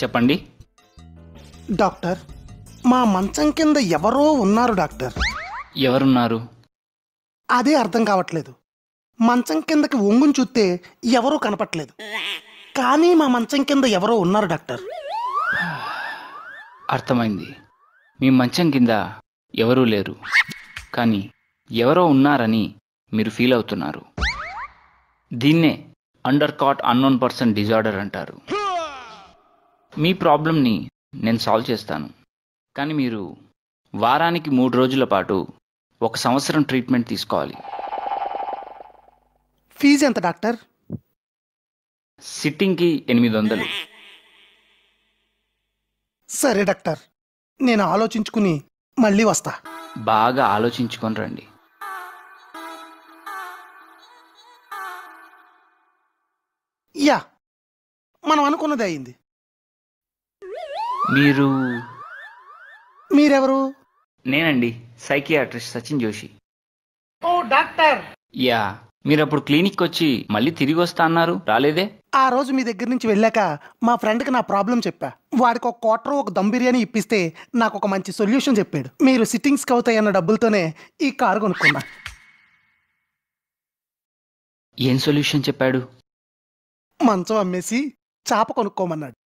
చెప్పండి డాక్టర్ మా మంచం కింద ఎవరో ఉన్నారు డాక్టర్ ఎవరున్నారు అదే అర్థం కావట్లేదు మంచం కిందకి ఒంగుని చూస్తే ఎవరూ కనపట్లేదు కానీ మా మంచం కింద ఎవరో ఉన్నారు డాక్టర్ అర్థమైంది మీ మంచం కింద ఎవరూ లేరు కానీ ఎవరో ఉన్నారని మీరు ఫీల్ అవుతున్నారు దీన్నే under cut unknown person disorder అంటారు మీ ప్రాబ్లంని నేను సాల్వ్ చేస్తాను కానీ మీరు వారానికి మూడు రోజుల పాటు ఒక సంవత్సరం ట్రీట్మెంట్ తీసుకోవాలి ఫీజు ఎంత డాక్టర్ సిట్టింగ్కి ఎనిమిది వందలు సరే డాక్టర్ నేను ఆలోచించుకుని మళ్ళీ వస్తా బాగా ఆలోచించుకొని రండి యా మనం అనుకున్నది అయింది మీరు మీరెవరు నేనండి psychiatrist Sachin Joshi oh doctor yeah మీరు అప్పుడు క్లినిక్ వచ్చి మళ్ళీ తిరిగి వస్తా అన్నారు రాలేదే ఆ రోజు మీ దగ్గర నుంచి వెళ్ళాక మా ఫ్రెండ్కి నా ప్రాబ్లం చెప్పా వాడికి ఒక క్వార్టర్ ఒక దమ్ బిర్యానీ ఇప్పిస్తే నాకు ఒక మంచి సొల్యూషన్ చెప్పాడు మీరు సిట్టింగ్స్కి అవుతాయన్న డబ్బులతోనే ఈ కారు కొనుక్కున్నా ఏం సొల్యూషన్ చెప్పాడు మంచం అమ్మేసి చేప కొనుక్కోమన్నాడు